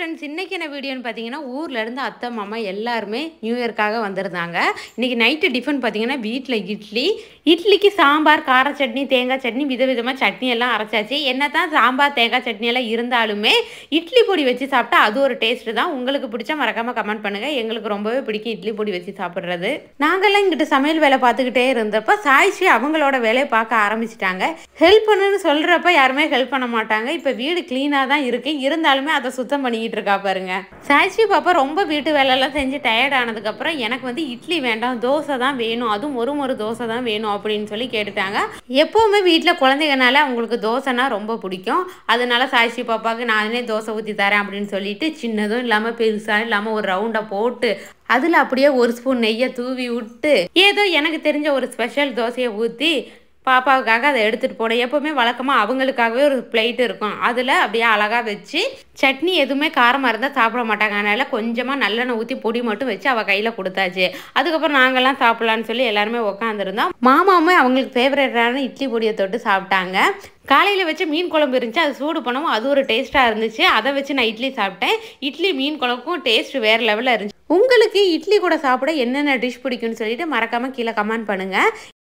friends இன்றைக்கி என்ன வீடியோன்னு பார்த்தீங்கன்னா ஊர்லேருந்து அத்தை மாமா எல்லாருமே நியூ இயர்க்காக வந்திருந்தாங்க இன்றைக்கி நைட்டு டிஃபன் பார்த்தீங்கன்னா வீட்டில் இட்லி இட்லிக்கு சாம்பார் கார சட்னி தேங்காய் சட்னி விதவிதமாக சட்னி எல்லாம் அரைச்சாச்சு என்ன தான் சாம்பார் தேங்காய் சட்னி எல்லாம் இருந்தாலுமே இட்லி பொடி வச்சு சாப்பிட்டா அது ஒரு டேஸ்ட்டு தான் உங்களுக்கு பிடிச்சா மறக்காமல் கமெண்ட் பண்ணுங்கள் எங்களுக்கு ரொம்பவே பிடிக்கும் இட்லி பொடி வச்சு சாப்பிட்றது நாங்கள்லாம் இங்கிட்ட சமையல் வேலை பார்த்துக்கிட்டே இருந்தப்போ சாய்ச்சி அவங்களோட வேலையை பார்க்க ஆரம்பிச்சிட்டாங்க ஹெல்ப் பண்ணுன்னு சொல்கிறப்ப யாருமே ஹெல்ப் பண்ண மாட்டாங்க இப்போ வீடு க்ளீனாக தான் இருக்குது இருந்தாலுமே அதை சுத்தம் பண்ணிக்கிட்டு பண்ணிகிட்டு இருக்கா பாருங்க சாச்சி பாப்பா ரொம்ப வீட்டு வேலையெல்லாம் செஞ்சு டயர்ட் ஆனதுக்கப்புறம் எனக்கு வந்து இட்லி வேண்டாம் தோசை தான் வேணும் அதுவும் ஒரு ஒரு தோசை தான் வேணும் அப்படின்னு சொல்லி கேட்டுட்டாங்க எப்போவுமே வீட்டில் குழந்தைங்கனால அவங்களுக்கு தோசைனா ரொம்ப பிடிக்கும் அதனால சாச்சி பாப்பாவுக்கு நானே தோசை ஊற்றி தரேன் அப்படின்னு சொல்லிட்டு சின்னதும் இல்லாமல் பெருசாக இல்லாமல் ஒரு ரவுண்டை போட்டு அதில் அப்படியே ஒரு ஸ்பூன் நெய்யை தூவி விட்டு ஏதோ எனக்கு தெரிஞ்ச ஒரு ஸ்பெஷல் தோசையை ஊற்றி பாப்பாவுக்காக அதை எடுத்துகிட்டு போனேன் எப்போவுமே வழக்கமாக அவங்களுக்காகவே ஒரு பிளேட் இருக்கும் அதில் அப்படியே அழகாக வச்சு சட்னி எதுவுமே காரமாக இருந்தால் சாப்பிட மாட்டாங்க அதனால் கொஞ்சமாக நல்லெண்ணெய் ஊற்றி பொடி மட்டும் வச்சு அவள் கையில் கொடுத்தாச்சு அதுக்கப்புறம் நாங்கள்லாம் சாப்பிட்லான்னு சொல்லி எல்லாருமே உட்காந்துருந்தோம் மாமாவுமே அவங்களுக்கு ஃபேவரட்டான இட்லி பொடியை தொட்டு சாப்பிட்டாங்க காலையில் வச்சு மீன் குழம்பு இருந்துச்சு அது சூடு பண்ணவும் அது ஒரு டேஸ்ட்டாக இருந்துச்சு அதை வச்சு நான் இட்லி சாப்பிட்டேன் இட்லி மீன் குழம்புக்கும் டேஸ்ட் வேறு லெவலில் இருந்துச்சு உங்களுக்கு இட்லி கூட சாப்பிட என்னென்ன டிஷ் பிடிக்கும்னு சொல்லிட்டு மறக்காமல் கீழே கமெண்ட் பண்ணுங்கள்